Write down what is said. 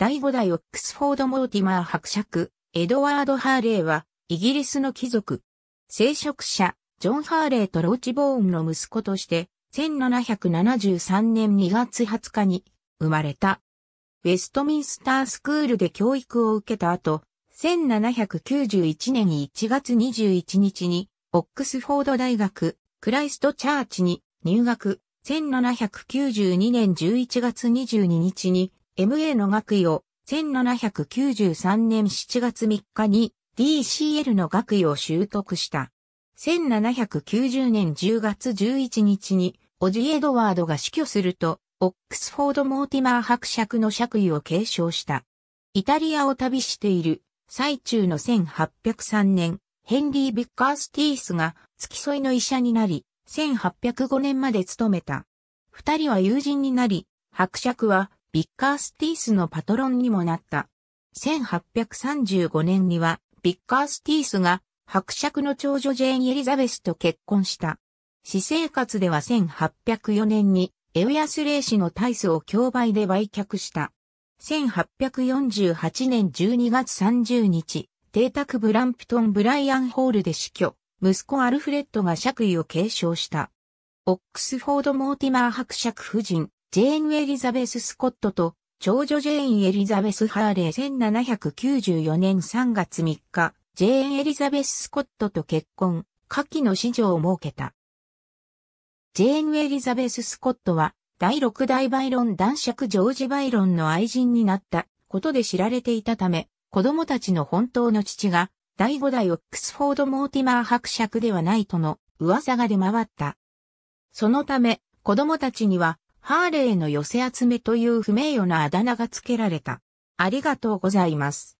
第5代オックスフォード・モーティマー伯爵、エドワード・ハーレーは、イギリスの貴族、聖職者、ジョン・ハーレーとローチ・ボーンの息子として、1773年2月20日に生まれた。ウェストミンスタースクールで教育を受けた後、1791年1月21日に、オックスフォード大学、クライストチャーチに入学、1792年11月22日に、MA の学位を1793年7月3日に DCL の学位を習得した。1790年10月11日に、オジ・エドワードが死去すると、オックスフォード・モーティマー伯爵の爵位を継承した。イタリアを旅している最中の1803年、ヘンリー・ビッカース・ティースが付き添いの医者になり、1805年まで勤めた。二人は友人になり、伯爵はビッカースティースのパトロンにもなった。1835年には、ビッカースティースが伯爵の長女ジェーン・エリザベスと結婚した。私生活では1804年にエウヤスレイ氏の大スを競売で売却した。1848年12月30日、邸宅ブランプトン・ブライアンホールで死去、息子アルフレッドが爵位を継承した。オックスフォード・モーティマー伯爵夫人、ジェーン・エリザベス・スコットと、長女ジェーン・エリザベス・ハーレー1794年3月3日、ジェーン・エリザベス・スコットと結婚、下記の子女を設けた。ジェーン・エリザベス・スコットは、第6代バイロン男爵ジョージ・バイロンの愛人になったことで知られていたため、子供たちの本当の父が、第5代オックスフォード・モーティマー伯爵ではないとの噂が出回った。そのため、子供たちにはハーレーの寄せ集めという不名誉なあだ名が付けられた。ありがとうございます。